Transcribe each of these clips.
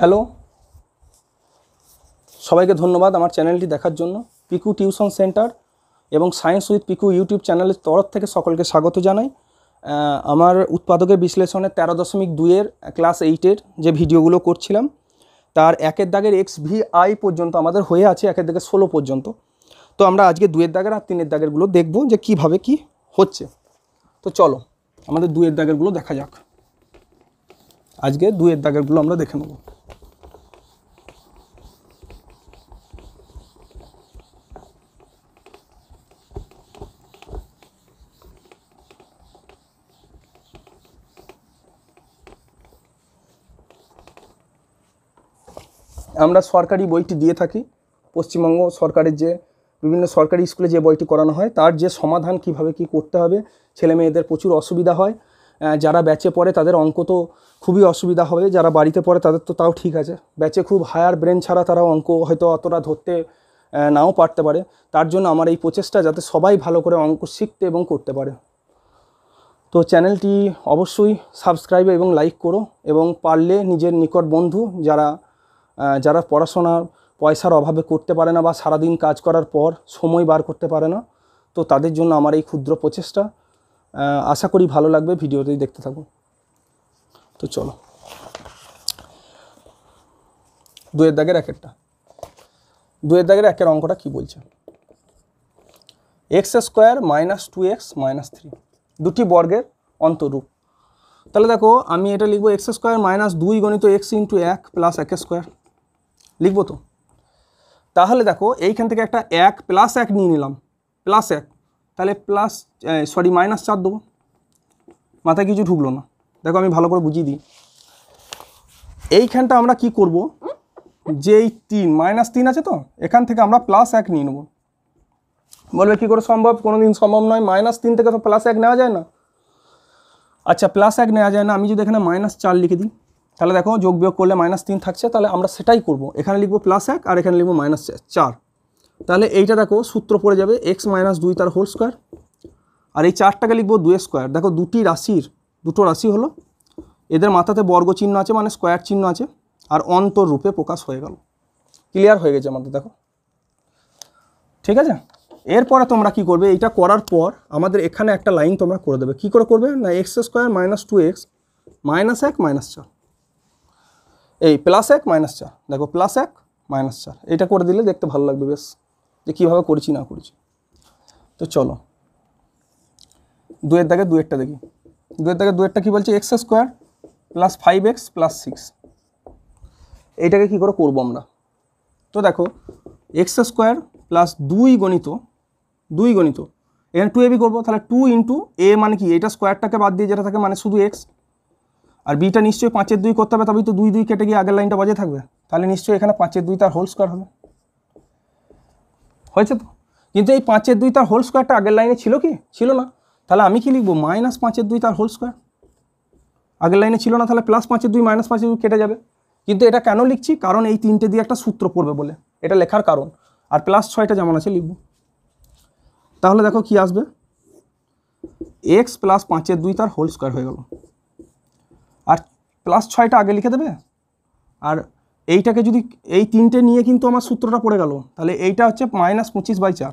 hello সবাইকে ধন্যবাদ আমার চ্যানেলটি দেখার জন্য পিকু টিউশন সেন্টার এবং সায়েন্স উইথ পিকু ইউটিউব চ্যানেলের তরফ থেকে সকলকে স্বাগত জানাই আমার উৎপাদকের বিশ্লেষণে তেরো দশমিক দুইয়ের ক্লাস এইটের যে ভিডিওগুলো করছিলাম তার একের দাগের এক্স ভি আই পর্যন্ত আমাদের হয়ে আছে একের দাগের ষোলো পর্যন্ত তো আমরা আজকে দুয়ের দাগের আর তিনের দাগেরগুলো দেখব যে কিভাবে কি হচ্ছে তো চলো আমাদের দুয়ের দাগেরগুলো দেখা যাক আজকে দুয়ের দাগেরগুলো আমরা দেখে নেবো আমরা সরকারি বইটি দিয়ে থাকি পশ্চিমবঙ্গ সরকারের যে বিভিন্ন সরকারি স্কুলে যে বইটি করানো হয় তার যে সমাধান কিভাবে কি করতে হবে ছেলে মেয়েদের প্রচুর অসুবিধা হয় যারা ব্যাচে পড়ে তাদের অঙ্ক তো খুবই অসুবিধা হবে যারা বাড়িতে পড়ে তাদের তো তাও ঠিক আছে ব্যাচে খুব হায়ার ব্রেন ছাড়া তারা অঙ্ক হয়তো অতটা ধরতে নাও পারতে পারে তার জন্য আমার এই প্রচেষ্টা যাতে সবাই ভালো করে অঙ্ক শিখতে এবং করতে পারে তো চ্যানেলটি অবশ্যই সাবস্ক্রাইব এবং লাইক করো এবং পারলে নিজের নিকট বন্ধু যারা যারা পড়াশোনা পয়সার অভাবে করতে পারে না বা সারাদিন কাজ করার পর সময় বার করতে পারে না তো তাদের জন্য আমার এই ক্ষুদ্র প্রচেষ্টা আশা করি ভালো লাগবে ভিডিওতেই দেখতে থাকুন তো চলো দুয়ের দাগের একেরটা দুয়ের দাগের একের অঙ্কটা কি বলছে x square minus two x minus three দুটি বর্গের অন্তরূপ তাহলে দেখো আমি এটা লিখবো এক্স স্কোয়ার মাইনাস দুই গণিত এক্স ইন্টু এক প্লাস এক স্কোয়ার লিখবো তো তাহলে দেখো এইখান থেকে একটা এক প্লাস এক নিয়ে নিলাম প্লাস এক তাহলে প্লাস সরি মাইনাস চার দেবো মাথায় কিছু ঢুকলো না দেখো আমি ভালো করে বুঝিয়ে দিই এইখানটা আমরা কি করব যে এই তিন মাইনাস তিন আছে তো এখান থেকে আমরা প্লাস এক নিয়ে নেব বলবে কী করে সম্ভব কোনো দিন সম্ভব নয় মাইনাস তিন থেকে তো প্লাস এক নেওয়া যায় না আচ্ছা প্লাস এক নেওয়া যায় না আমি যদি এখানে মাইনাস চার লিখে দিই তাহলে দেখো যোগ বিয়োগ করলে মাইনাস তিন থাকছে তাহলে আমরা সেটাই করব এখানে লিখবো প্লাস এক আর এখানে লিখবো মাইনাস চার তাহলে এইটা দেখো সূত্র পড়ে যাবে এক্স মাইনাস দুই তার হোল স্কোয়ার আর এই চারটাকে লিখবো দুই স্কোয়ার দেখো দুটি রাশির দুটো রাশি হলো এদের মাথাতে বর্গ চিহ্ন আছে মানে স্কোয়ার চিহ্ন আছে আর অন্তর রূপে প্রকাশ হয়ে গেল ক্লিয়ার হয়ে গেছে আমাদের দেখো ঠিক আছে এরপরে তোমরা কি করবে এটা করার পর আমাদের এখানে একটা লাইন তোমরা করে দেবে কি করে করবে না x square minus two x minus এক মাইনাস চার এই প্লাস এক মাইনাস চার দেখো প্লাস এক মাইনাস চার এটা করে দিলে দেখতে ভালো লাগবে বেশ যে কীভাবে করছি না করছি তো চলো দুয়ের দাগে দুয়েরটা দেখি দুয়ের দাগে দুয়েরটা কী বলছে x square plus five x plus six এইটাকে কী করে করবো আমরা তো দেখো এক্স স্কোয়ার প্লাস দুই গণিত দুই গণিত এখানে টু এবি করবো তাহলে টু ইন্টু এ মানে কি এটা স্কোয়ারটাকে বাদ দিয়ে যেটা থাকে মানে শুধু এক্স আর বিটা নিশ্চয়ই পাঁচের দুই করতে হবে তবেই তো দুই দুই কেটে গিয়ে আগের লাইনটা বাজে থাকবে তাহলে নিশ্চয়ই এখানে পাঁচের দুই তার হোল স্কোয়ার হবে হয়েছে তো কিন্তু এই পাঁচের দুই তার হোল স্কোয়ারটা আগের লাইনে ছিল কি ছিল না তাহলে আমি কি লিখবো মাইনাস পাঁচের দুই তার হোল স্কোয়ার আগের লাইনে ছিল না তাহলে প্লাস পাঁচের দুই মাইনাস পাঁচের দুই কেটে যাবে কিন্তু এটা কেন লিখছি কারণ এই তিনটে দিয়ে একটা সূত্র পড়বে বলে এটা লেখার কারণ আর প্লাস ছয়টা যেমন আছে লিখব তাহলে দেখো কি আসবে এক্স প্লাস পাঁচের দুই তার হোল স্কোয়ার হয়ে গেল প্লাস ছয়টা আগে লিখে দেবে আর এইটাকে যদি এই তিনটে নিয়ে কিন্তু আমার সূত্রটা পড়ে গেল তাহলে এইটা হচ্ছে মাইনাস পঁচিশ বাই চার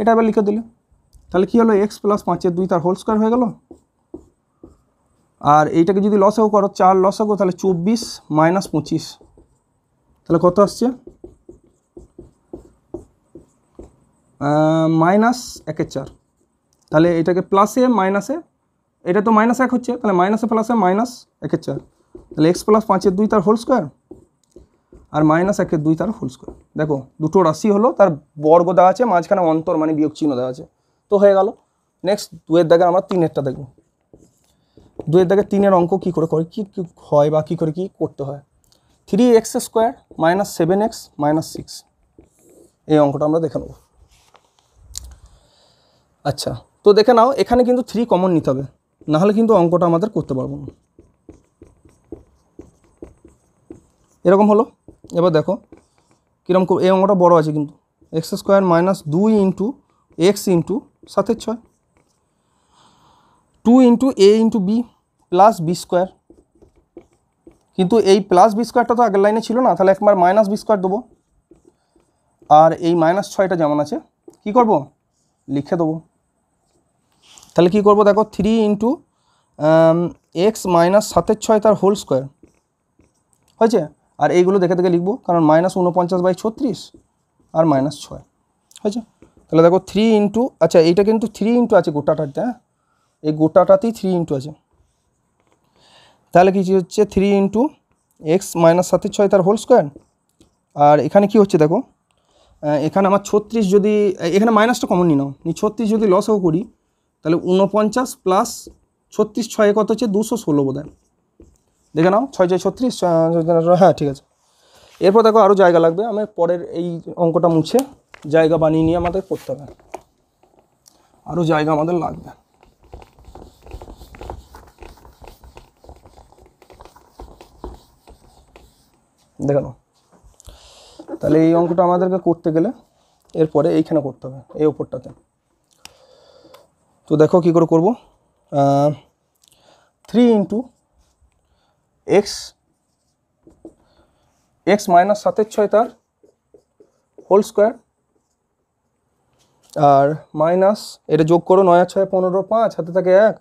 এটা এবার লিখে দিলে তাহলে কী হলো এক্স প্লাস পাঁচের দুই তার হোল স্কোয়ার হয়ে গেল আর এইটাকে যদি লস লসেও করো চার লস লসেও তাহলে চব্বিশ মাইনাস পঁচিশ তাহলে কত আসছে মাইনাস একের চার তাহলে এটাকে প্লাসে মাইনাসে এটা তো মাইনাস এক হচ্ছে তাহলে মাইনাসে প্লাসে মাইনাস একের চার তাহলে এক্স প্লাস পাঁচের দুই তার হোল স্কোয়ার আর মাইনাস একের দুই তার হোল স্কোয়ার দেখো দুটো রাশি হলো তার বর্গ দেওয়া আছে মাঝখানে অন্তর মানে বিয়োগ চিহ্ন দেওয়া আছে তো হয়ে গেল নেক্সট দুয়ের দাগে আমরা তিনেরটা দেখব দুয়ের দাগে তিনের অঙ্ক কী করে করে কী কী হয় বা কী করে কী করতে হয় three x square minus seven x minus six এই অঙ্কটা আমরা দেখে নেব আচ্ছা তো দেখে নাও এখানে কিন্তু থ্রি কমন নিতে হবে নাহলে কিন্তু অঙ্কটা আমাদের করতে পারবো না এরকম হলো এবার দেখো কীরকম এই অঙ্কটা বড় আছে কিন্তু এক্স স্কোয়ার মাইনাস দুই ইন্টু এক্স ইন্টু সাতের ছয় two into a into b plus b square কিন্তু এই প্লাস বি স্কোয়ারটা তো আগের লাইনে ছিল না তাহলে একবার মাইনাস বি স্কোয়ার দেবো আর এই মাইনাস ছয়টা যেমন আছে কি করব লিখে দেবো তাহলে কি করব দেখো থ্রি ইন্টু এক্স মাইনাস সাতের ছয় তার হোল স্কোয়ার হয়েছে আর এইগুলো দেখে দেখে লিখবো কারণ মাইনাস উনপঞ্চাশ বাই ছত্রিশ আর মাইনাস ছয় হয়েছে তাহলে দেখো থ্রি ইন্টু আচ্ছা এইটা কিন্তু থ্রি ইন্টু আছে গোটাটাতে হ্যাঁ এই গোটাটাতেই থ্রি ইন্টু আছে তাহলে কি হচ্ছে থ্রি ইন্টু এক্স মাইনাস সাতের ছয় তার হোল স্কোয়ার আর এখানে কি হচ্ছে দেখো এখানে আমার ছত্রিশ যদি এখানে মাইনাসটা কমন নি নাও ছত্রিশ যদি লসও করি তাহলে উনপঞ্চাশ প্লাস ছত্রিশ ছয়ে কত হচ্ছে দুশো ষোলো বোধ হয় দেখে নাও ছয় ছয় ছত্রিশ হ্যাঁ ঠিক আছে এরপর দেখো আরও জায়গা লাগবে আমার পরের এই অঙ্কটা মুছে জায়গা বানিয়ে নিয়ে আমাদের করতে হবে আরও জায়গা আমাদের লাগবে দেখে নাও তাহলে এই অঙ্কটা আমাদেরকে করতে গেলে এরপরে এইখানে করতে হবে এই ওপরটাতে তো দেখো কী করে করবো three into x x minus সাতের ছয় তার হোল স্কোয়ার আর মাইনাস এটা যোগ করো নয় ছয় পনেরো পাঁচ হাতে থাকে এক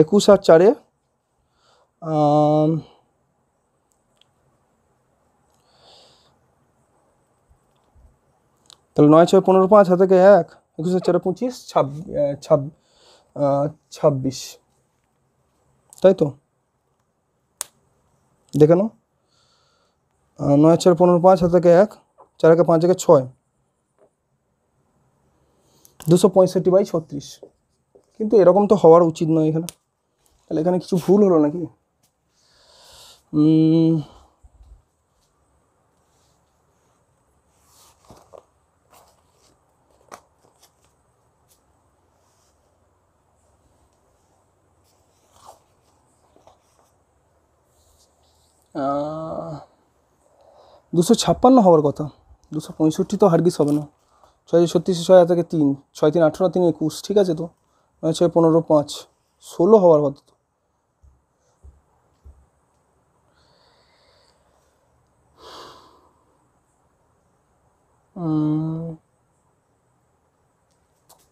একুশ আর চারে তাহলে নয় ছয় পনেরো পাঁচ হাতে এক একুশ চারে পঁচিশ ছাব ছাব্বিশ তাই তো দেখে নাও নয় চার পনেরো পাঁচ হাতে এক চার একে পাঁচ একে ছয় দুশো পঁয়ষট্টি বাই ছত্রিশ কিন্তু এরকম তো হওয়ার উচিত নয় এখানে তাহলে এখানে কিছু ভুল হলো নাকি দুশো ছাপ্পান্ন হওয়ার কথা দুশো পঁয়ষট্টি তো হার্গিস হবে না ছয় ছত্রিশ ছয় থেকে তিন ছয় তিন আঠেরো তিন একুশ ঠিক আছে তো নয় ছয় পনেরো পাঁচ ষোলো হওয়ার কথা তো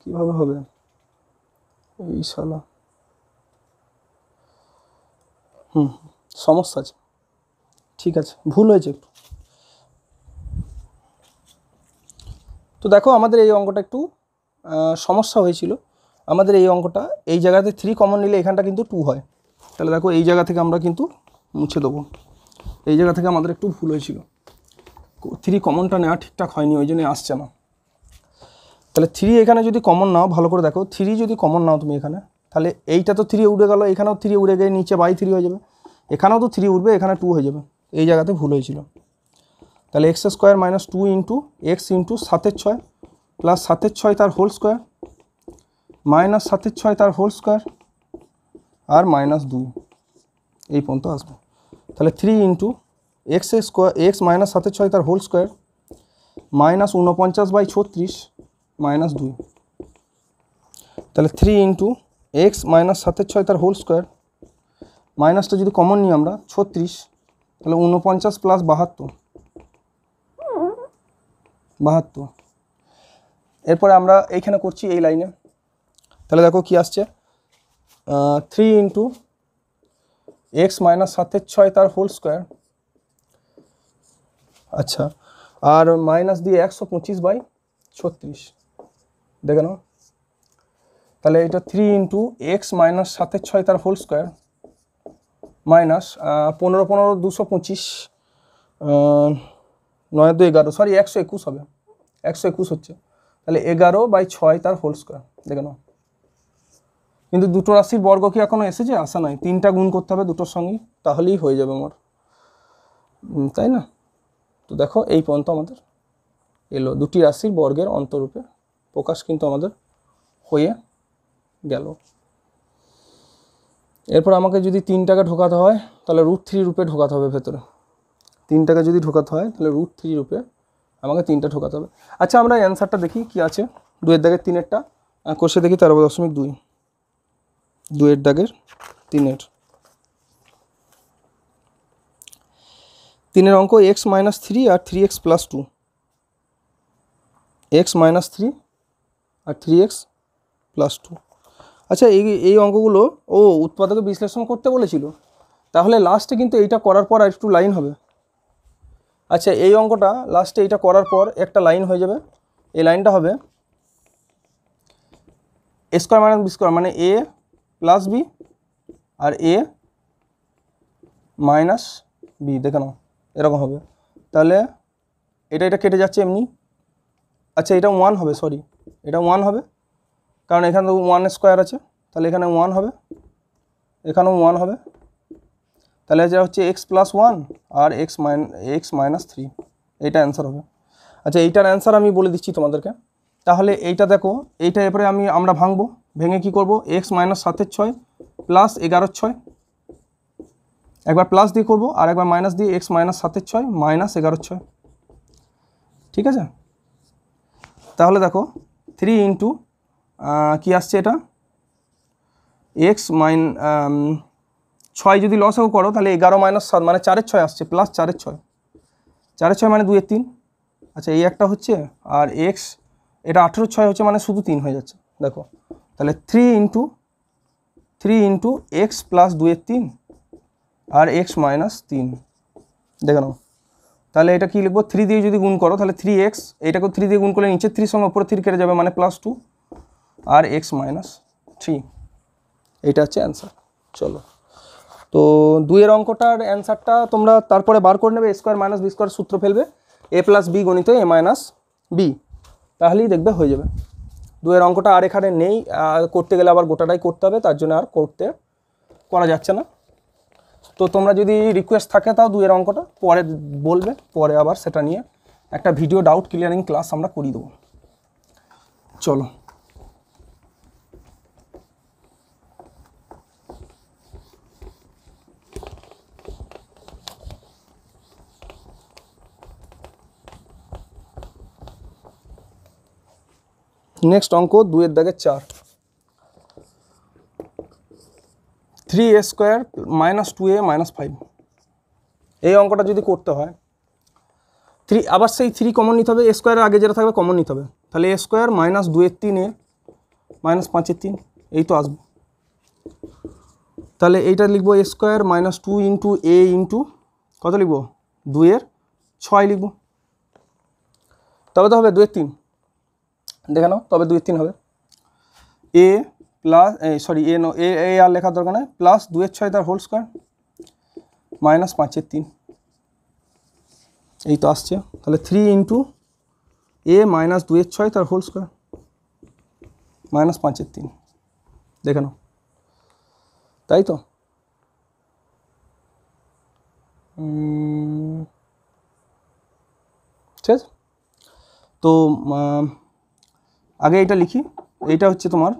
কীভাবে হবে এই সালা হুম সমস্যা আছে ঠিক আছে ভুল হয়েছে একটু তো দেখো আমাদের এই অঙ্কটা একটু সমস্যা হয়েছিল আমাদের এই অঙ্কটা এই জায়গাতে থ্রি কমন নিলে এখানটা কিন্তু টু হয় তাহলে দেখো এই জায়গা থেকে আমরা কিন্তু মুছে দেবো এই জায়গা থেকে আমাদের একটু ভুল হয়েছিল থ্রি কমনটা নেওয়া ঠিকঠাক হয়নি ওই জন্যই আসছে না তাহলে থ্রি এখানে যদি কমন নাও ভালো করে দেখো থ্রি যদি কমন নাও তুমি এখানে তাহলে এইটা তো থ্রি উড়ে গেল এখানেও থ্রি উড়ে গিয়ে নিচে বাই থ্রি হয়ে যাবে এখানেও তো থ্রি উঠবে এখানে টু হয়ে যাবে এই জায়গাটা ভুল হয়েছিল তাহলে x² - 2 * x * 7 6 + 7 6 তার হোল স্কয়ার - 7 6 তার হোল স্কয়ার আর - 2 এইটা পোন তো আসবে তাহলে 3 * x² x - 7 6 তার হোল স্কয়ার - 49 / 36 - 2 তাহলে 3 * x - 7 6 তার হোল স্কয়ার माइनस তো যদি কমন নিই আমরা 36 তাহলে উনপঞ্চাশ প্লাস বাহাত্তর বাহাত্তর এরপরে আমরা এইখানে করছি এই লাইনে তাহলে দেখো কি আসছে থ্রি ইন্টু এক্স মাইনাস সাতের ছয় তার হোল স্কোয়ার আচ্ছা আর মাইনাস দিয়ে একশো পঁচিশ বাই ছত্রিশ দেখে নাও তাহলে এটা থ্রি ইন্টু এক্স মাইনাস সাতের ছয় তার হোল স্কোয়ার মাইনাস পনেরো পনেরো দুশো পঁচিশ নয় দু এগারো সরি একশো একুশ হবে একশো একুশ হচ্ছে তাহলে এগারো বাই ছয় তার হোল স্কোয়ার দেখে নাও কিন্তু দুটো রাশির বর্গ কি এখনও এসেছে আসা নাই তিনটা গুণ করতে হবে দুটোর সঙ্গে তাহলেই হয়ে যাবে আমার তাই না তো দেখো এই পর্যন্ত আমাদের এলো দুটি রাশির বর্গের অন্তরূপে প্রকাশ কিন্তু আমাদের হয়ে গেল এরপর আমাকে যদি তিন টাকা ঢোকাতে হয় তাহলে রুট থ্রি রুপে ঢোকাতে হবে ভেতরে তিন টাকা যদি ঢোকাতে হয় তাহলে রুট থ্রি রুপে আমাকে তিনটা ঢোকাতে হবে আচ্ছা আমরা অ্যান্সারটা দেখি কি আছে দুয়ের দাগের তিনেরটা কষে দেখি তেরো দশমিক দুই দুয়ের দাগের তিনের তিনের অঙ্ক এক্স মাইনাস থ্রি আর three x plus two x minus three আর থ্রি এক্স প্লাস টু আচ্ছা এই এই অঙ্কগুলো ও উৎপাদক বিশ্লেষণ করতে বলেছিল তাহলে লাস্টে কিন্তু এইটা করার পর আর একটু লাইন হবে আচ্ছা এই অঙ্কটা লাস্টে এইটা করার পর একটা লাইন হয়ে যাবে এই লাইনটা হবে a square minus b square মানে এ প্লাস বি আর এ মাইনাস বি দেখে নাও এরকম হবে তাহলে এটা এটা কেটে যাচ্ছে এমনি আচ্ছা এটা ওয়ান হবে সরি এটা ওয়ান হবে কারণ এখানে তো ওয়ান স্কোয়ার আছে তাহলে এখানে ওয়ান হবে এখানেও ওয়ান হবে তাহলে যেটা হচ্ছে এক্স প্লাস ওয়ান আর এক্স মাইন এক্স মাইনাস থ্রি এইটা অ্যান্সার হবে আচ্ছা এইটার অ্যান্সার আমি বলে দিচ্ছি তোমাদেরকে তাহলে এইটা দেখো এইটা এরপরে আমি আমরা ভাঙবো ভেঙে কি করব এক্স মাইনাস সাতের ছয় প্লাস এগারোর ছয় একবার প্লাস দিয়ে করব আর একবার মাইনাস দিয়ে এক্স মাইনাস সাতের ছয় মাইনাস এগারোর ছয় ঠিক আছে তাহলে দেখো থ্রি ইন্টু কি আসছে এটা এক্স মাইন ছয় যদি লসও করো তাহলে এগারো মাইনাস সাত মানে চারের ছয় আসছে প্লাস চারের ছয় চারের ছয় মানে দুয়ের তিন আচ্ছা এই একটা হচ্ছে আর এক্স এটা আঠেরো ছয় হচ্ছে মানে শুধু তিন হয়ে যাচ্ছে দেখো তাহলে three into three into x plus দুয়ের তিন আর এক্স মাইনাস তিন দেখে নাও তাহলে এটা কী লিখবো থ্রি দিয়ে যদি গুণ করো তাহলে থ্রি এক্স এটাকে থ্রি দিয়ে গুণ করলে নিচে থ্রির সঙ্গে ওপরে থ্রি কেটে যাবে মানে প্লাস টু আর এক্স মাইনাস থ্রি এইটা হচ্ছে অ্যান্সার চলো তো দুইয়ের অঙ্কটার অ্যান্সারটা তোমরা তারপরে বার করে নেবে স্কোয়ার মাইনাস বি স্কোয়ার সূত্র ফেলবে এ প্লাস বি গণিত এ মাইনাস বি তাহলেই দেখবে হয়ে যাবে দুয়ের অঙ্কটা আর এখানে নেই করতে গেলে আবার গোটাটাই করতে হবে তার জন্য আর করতে করা যাচ্ছে না তো তোমরা যদি রিকোয়েস্ট থাকে তাও দুয়ের অঙ্কটা পরে বলবে পরে আবার সেটা নিয়ে একটা ভিডিও ডাউট ক্লিয়ারিং ক্লাস আমরা করিয়ে দেবো চলো নেক্সট অঙ্ক দুয়ের দাগে চার three a square minus two a minus five এই অঙ্কটা যদি করতে হয় থ্রি আবার সেই থ্রি কমন নিতে হবে এ স্কোয়ারের আগে যেটা থাকবে কমন নিতে হবে তাহলে এ স্কোয়ার মাইনাস দুয়ের তিন এ মাইনাস পাঁচের তিন এই তো আসবে তাহলে এইটা লিখবো a square minus two into a into কত লিখবো দুয়ের ছয় লিখবো তবে তো হবে দুয়ের তিন দেখে নাও তবে দুই তিন হবে a plus sorry a no a a আর লেখার দরকার নয় প্লাস দুয়ের ছয় তার হোল স্কোয়ার মাইনাস পাঁচের তিন এই তো আসছে তাহলে থ্রি ইন্টু এ মাইনাস দুয়ের ছয় তার হোল স্কোয়ার মাইনাস পাঁচের তিন দেখে নাও তাই তো ঠিক আছে তো আগে এটা লিখি এটা হচ্ছে তোমার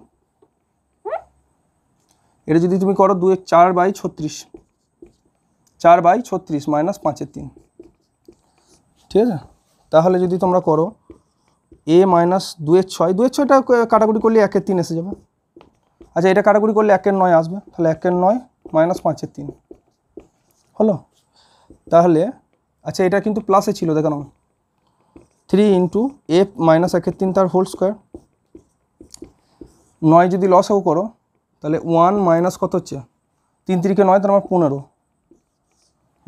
এটা যদি তুমি করো দুয়ে চার বাই ছত্রিশ চার বাই ছত্রিশ মাইনাস পাঁচের তিন ঠিক আছে তাহলে যদি তোমরা করো এ মাইনাস দুয়ের ছয় দুয়ের ছয়টা কাটাকুটি করলে একের তিন এসে যাবে আচ্ছা এটা কাটাকুটি করলে একের নয় আসবে তাহলে একের নয় মাইনাস পাঁচের তিন হলো তাহলে আচ্ছা এটা কিন্তু প্লাসে ছিল দেখানো থ্রি ইন্টু এফ মাইনাস একের তিন তার হোল স্কোয়ার নয় যদি লসও করো তাহলে ওয়ান মাইনাস কত হচ্ছে তিন তিরিকে নয় তার আমার মানে পনেরো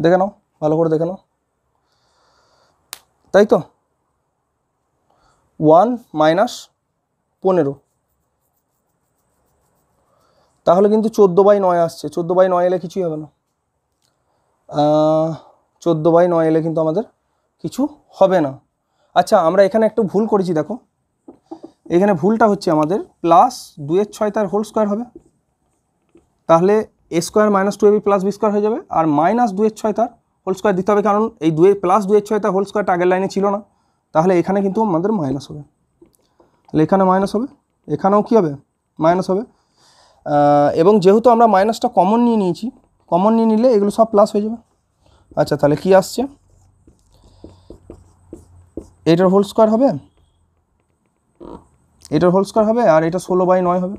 দেখে নাও ভালো করে দেখে নাও তাই তো ওয়ান মাইনাস পনেরো তাহলে কিন্তু চোদ্দো বাই নয় আসছে চোদ্দো বাই নয় এলে কিছুই হবে না চোদ্দো বাই নয় এলে কিন্তু আমাদের কিছু হবে না আচ্ছা আমরা এখানে একটু ভুল করেছি দেখো এখানে ভুলটা হচ্ছে আমাদের প্লাস দুয়ের ছয় তার হোল স্কোয়ার হবে তাহলে a square minus two a b plus b square হয়ে যাবে আর মাইনাস দুয়ের ছয় তার হোল স্কোয়ার দিতে হবে কারণ এই দুয়ে প্লাস দুয়ের ছয় তার হোল স্কোয়ারটা আগের লাইনে ছিল না তাহলে এখানে কিন্তু আমাদের মাইনাস হবে তাহলে এখানে মাইনাস হবে এখানেও কী হবে মাইনাস হবে এবং যেহেতু আমরা মাইনাসটা কমন নিয়ে নিয়েছি কমন নিয়ে নিলে এগুলো সব প্লাস হয়ে যাবে আচ্ছা তাহলে কি আসছে এটার হোল স্কোয়ার হবে এটার হোল স্কোয়ার হবে আর এটা ষোলো বাই নয় হবে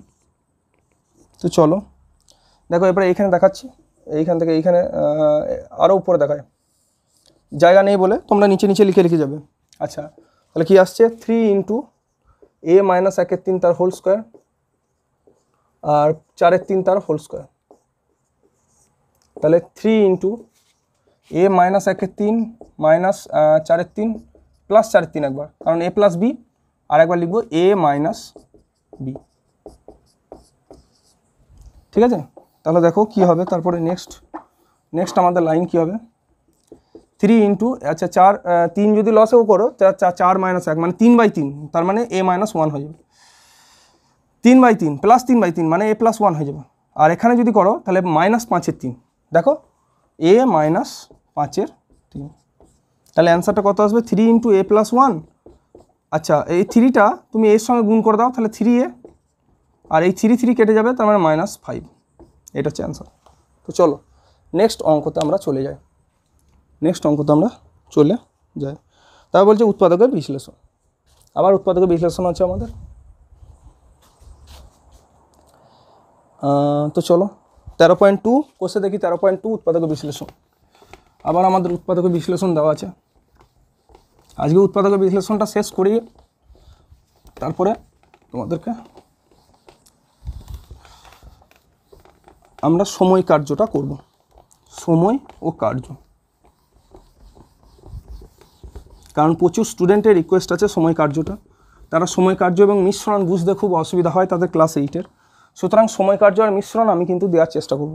তো চলো দেখো এবারে এইখানে দেখাচ্ছি এইখান থেকে এইখানে আরও উপরে দেখায় জায়গা নেই বলে তোমরা নিচে নিচে লিখে লিখে যাবে আচ্ছা তাহলে কি আসছে থ্রি ইন্টু এ মাইনাস একের তিন তার হোল স্কোয়ার আর চারের তিন তার হোল স্কোয়ার তাহলে থ্রি ইন্টু এ মাইনাস একের তিন মাইনাস চারের তিন প্লাস চার তিন একবার কারণ এ প্লাস বি আর একবার লিখবো এ মাইনাস বি ঠিক আছে তাহলে দেখো কি হবে তারপরে নেক্সট নেক্সট আমাদের লাইন কি হবে থ্রি ইন্টু আচ্ছা চার তিন যদি লসেও করো চার মাইনাস এক মানে তিন বাই তিন তার মানে এ মাইনাস ওয়ান হয়ে যাবে তিন বাই তিন প্লাস তিন বাই তিন মানে এ প্লাস ওয়ান হয়ে যাবে আর এখানে যদি করো তাহলে মাইনাস পাঁচের তিন দেখো এ মাইনাস পাঁচের তিন তাহলে অ্যান্সারটা কত আসবে three into a plus one আচ্ছা এই থ্রিটা তুমি এর সঙ্গে গুণ করে দাও তাহলে থ্রি এ আর এই থ্রি থ্রি কেটে যাবে তার মানে মাইনাস ফাইভ এটা হচ্ছে অ্যান্সার তো চলো নেক্সট অঙ্কতে আমরা চলে যাই নেক্সট অঙ্কতে আমরা চলে যাই তারপর বলছে উৎপাদকের বিশ্লেষণ আবার উৎপাদকের বিশ্লেষণ আছে আমাদের তো চলো তেরো পয়েন্ট টু কোষে দেখি তেরো পয়েন্ট টু উৎপাদক বিশ্লেষণ আবার আমাদের উৎপাদক বিশ্লেষণ দেওয়া আছে আজকে উৎপাদকের বিশ্লেষণটা শেষ করিয়ে তারপরে তোমাদেরকে আমরা সময় কার্যটা করব সময় ও কার্য কারণ প্রচুর স্টুডেন্টের রিকোয়েস্ট আছে সময় কার্যটা তারা সময় কার্য এবং মিশ্রণ বুঝতে খুব অসুবিধা হয় তাদের ক্লাস এইটের সুতরাং সময় কার্য আর মিশ্রণ আমি কিন্তু দেওয়ার চেষ্টা করব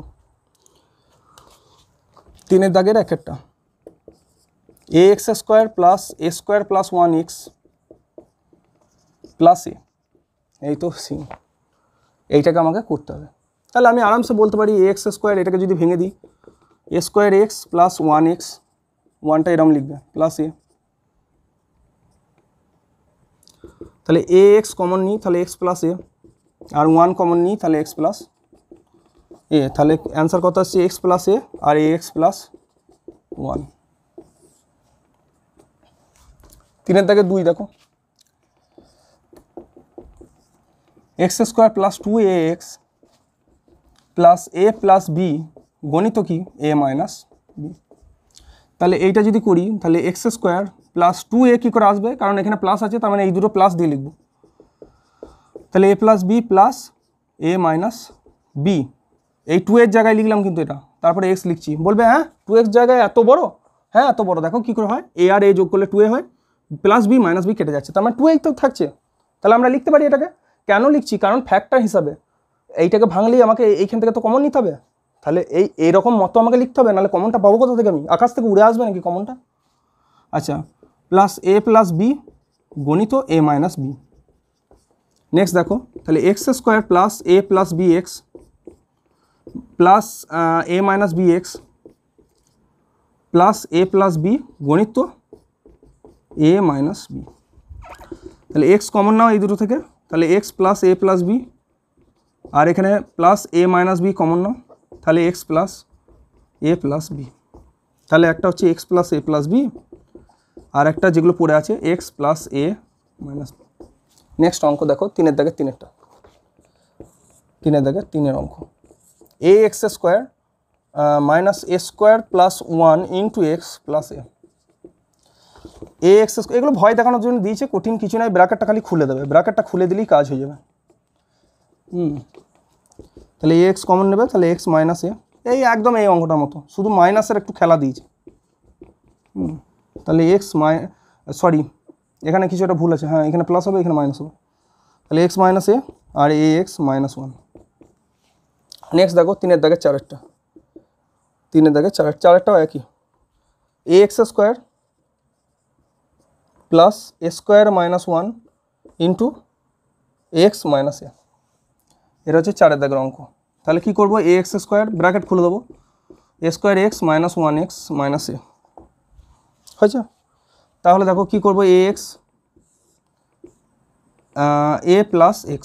তিনের দাগের এক একটা ax2 + a2 + 1x + a ए तो सी ए এটাকে আমাকে করতে হবে তাহলে আমি আরামসে বলতে পারি ax2 এটাকে যদি ভেঙ্গে দিই a2x + 1x 1 টাইরাম লিখবা + a তাহলে ax কমন নি তাহলে x + a আর 1 কমন নি তাহলে x + a তাহলে आंसर होता है x + a और ax + 1 তিনের দাগে দুই দেখো x square plus two a x plus a plus b গণিত কি এ মাইনাস বি তাহলে এইটা যদি করি তাহলে x square plus two a কী করে আসবে কারণ এখানে প্লাস আছে তার মানে এই দুটো প্লাস দিয়ে লিখব তাহলে a plus b plus a minus b এই টু এর জায়গায় লিখলাম কিন্তু এটা তারপরে এক্স লিখছি বলবে হ্যাঁ টু এক্স জায়গায় এত বড় হ্যাঁ এত বড় দেখো কী করে হয় এ আর এ যোগ করলে টু এ হয় প্লাস বি মাইনাস বি কেটে যাচ্ছে তার মানে টু এইট তো থাকছে তাহলে আমরা লিখতে পারি এটাকে কেন লিখছি কারণ ফ্যাক্টর হিসাবে এইটাকে ভাঙলেই আমাকে এইখান থেকে তো কমন নিতে হবে তাহলে এই এইরকম মতো আমাকে লিখতে হবে নাহলে কমনটা পাবো কোথা থেকে আমি আকাশ থেকে উড়ে আসবে নাকি কমনটা আচ্ছা প্লাস এ প্লাস বি গণিত এ মাইনাস বি নেক্সট দেখো তাহলে x square plus a plus b x plus a minus b x plus a plus b গণিত এ মাইনাস বি তাহলে এক্স কমন নাও এই দুটো থেকে তাহলে x plus a plus b আর এখানে plus a minus b common নাও তাহলে x plus a plus b তাহলে একটা হচ্ছে x plus a plus b আর একটা যেগুলো পড়ে আছে x plus a minus b next অঙ্ক দেখো তিনের দাগের তিনেরটা তিনের দাগে তিনের অঙ্ক a x square minus a square plus one into x plus a a x এগুলো ভয় দেখানোর জন্য দিয়েছে কঠিন কিছু নয় ব্র্যাকেটটা খালি খুলে দেবে ব্র্যাকেটটা খুলে দিলেই কাজ হয়ে যাবে হুম তাহলে এ এক্স কমন নেবে তাহলে এক্স মাইনাস এ এই একদম এই অঙ্কটার মতো শুধু মাইনাসের একটু খেলা দিয়েছে হুম তাহলে এক্স মাই সরি এখানে কিছু একটা ভুল আছে হ্যাঁ এখানে প্লাস হবে এখানে মাইনাস হবে তাহলে এক্স মাইনাস এ আর a x minus one next দেখো তিনের দাগে চারেরটা তিনের দাগে চার চারেরটাও একই a x square + a² - 1 * x - a এর হচ্ছে চারটিter এর অঙ্ক তাহলে কি করব ax² ब्रैकेट খুলে দেবো a²x - 1x - a होजा তাহলে দেখো কি করব ax a + x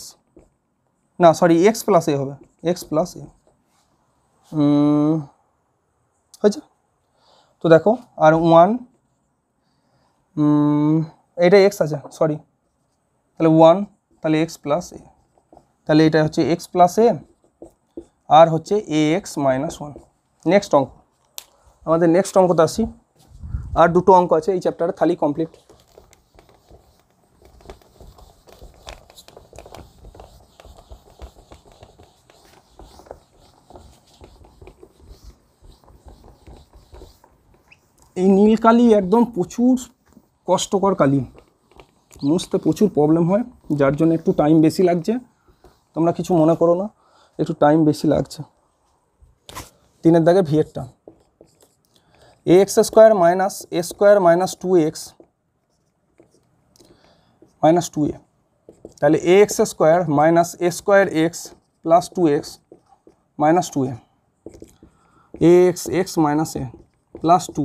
না सॉरी x + a হবে x + a हम्म होजा तो देखो और 1 हूं एटा x আছে সরি তাহলে 1 তাহলে x + a তাহলে এটা হচ্ছে x + a আর হচ্ছে ax - 1 नेक्स्ट অঙ্ক আমাদের नेक्स्ट অঙ্কটা আসি আর দুটো অঙ্ক আছে এই চ্যাপ্টার খালি কমপ্লিট ইংলিশ খালি একদম পুচুর কষ্টকর কালি মুছতে প্রচুর প্রবলেম হয় যার জন্য একটু টাইম বেশি লাগছে তোমরা কিছু মনে করো না একটু টাইম বেশি লাগছে তিনের দাগে ভিয়েরটা a x square minus a square minus two x minus two a তাহলে a x square minus a square x plus two x minus two a a x x minus a plus two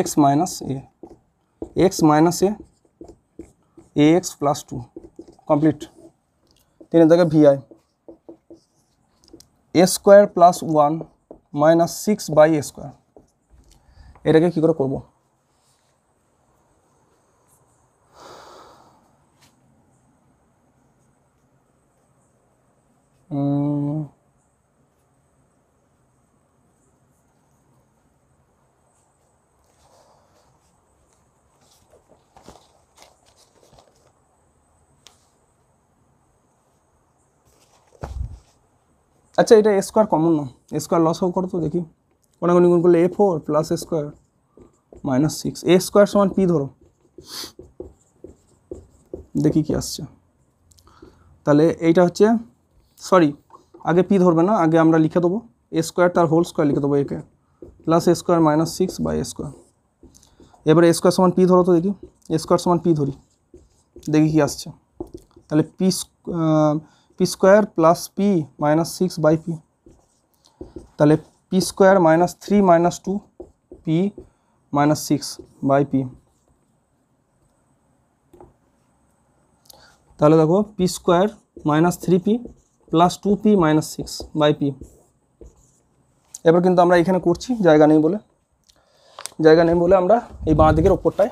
x minus a x minus a a x plus two complete तीन जगह भि आई a square plus one minus six by a square এটাকে কী আচ্ছা এটা square common না square loss হোক করো তো দেখি কোনাগুনি গুণ করলে a four plus a square minus six a square সমান পি ধরো দেখি কি আসছে তাহলে এইটা হচ্ছে সরি আগে পি ধরবে না আগে আমরা লিখে দেবো এ স্কোয়ার তার হোল স্কোয়ার লিখে দেবো একে plus a square minus six by a square এবারে এ স্কোয়ার সমান পি ধরো তো দেখি এ স্কোয়ার সমান পি ধরি দেখি কি আসছে তাহলে পি p² + p - 6 / p তাহলে p² - 3 - 2 p - 6 / p তাহলে দেখো p² - 3p + 2p - 6 / p এবারে কিন্তু আমরা এখানে করছি জায়গা নেই বলে জায়গা নেই বলে আমরা এই বাদিকের উপরটায়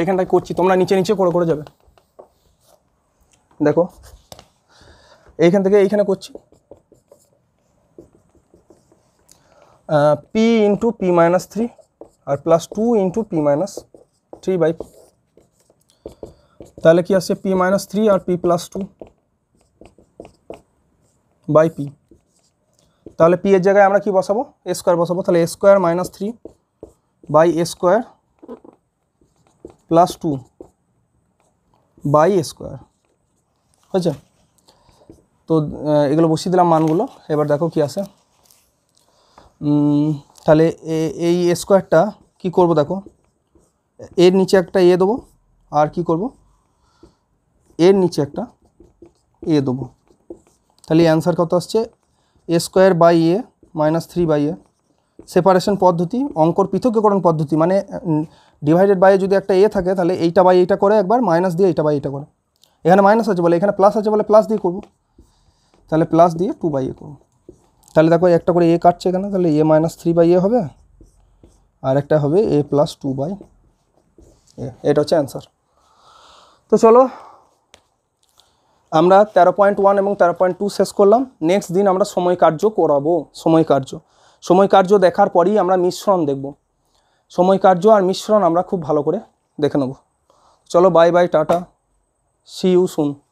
এইখান থেকে করছি তোমরা নিচে নিচে করে করে যাবে দেখো এইখান থেকে এইখানে করছি প ইনটু পি মাইনাস 3 আর plus 2 into p minus 3 by তাহলে কি আছে পি মাইনাস 3 আর পি প্লাস 2 বাই পি তাহলে পি এর জায়গায় আমরা কি বসাবো এস স্কয়ার বসাবো তাহলে s square minus 3 by s square plus 2 by s square হচ্ছে তো এগুলো বসিয়ে দিলাম মানগুলো এবার দেখো কি আছে তাহলে এই স্কোয়ারটা কি করব দেখো এর নিচে একটা এ দেবো আর কি করব এর নিচে একটা এ দেবো তাহলে অ্যান্সার কত আসছে a square by a minus three by a separation পদ্ধতি অঙ্কর পৃথকীকরণ পদ্ধতি মানে ডিভাইডেড বাই যদি একটা এ থাকে তাহলে এইটা বাই এইটা করে একবার মাইনাস দিয়ে এইটা বাই এইটা করে এখানে মাইনাস আছে বলে এখানে প্লাস আছে বলে প্লাস দিয়ে করবো তাহলে প্লাস দিয়ে টু বাই এ করুন তাহলে দেখো একটা করে এ কাটছে এখানে তাহলে a minus three by a হবে আর একটা হবে a plus two by a এটা হচ্ছে অ্যান্সার তো চলো আমরা তেরো পয়েন্ট ওয়ান এবং তেরো পয়েন্ট টু শেষ করলাম নেক্সট দিন আমরা সময় কার্য করাবো সময় কার্য সময় কার্য দেখার পরই আমরা মিশ্রণ দেখব সময় কার্য আর মিশ্রণ আমরা খুব ভালো করে দেখে নেব চলো bye bye tata see you soon